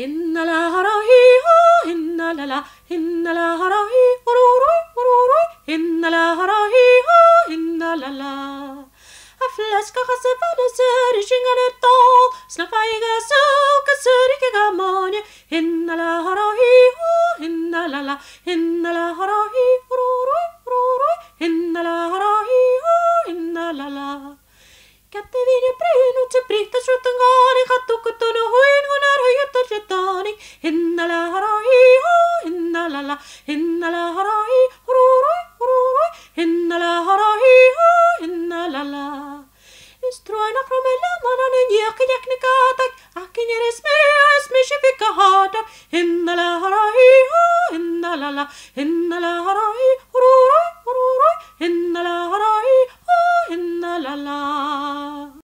Hinna la hara hee ho, la la, hinna la hara hee, ororoi, ororoi, hinna la hara hee ho, la la. A fleska hase vana seri shingan et all, snapa iga so, kasuri la hara hee ho, la la, hinna la hara hee, ororoi, ororoi, hinna la hara hee ho, la la. Katte la hara hi ho in la la la in la la hara hi ro ro la la hara hi ho in la la la Strojna från mellan nu njök jag knicka tack Akin är smäs med tjifika hata Hinna la hara ho hinna la la Hinna la hara hi hororoj hororoj la hara ho hinna la la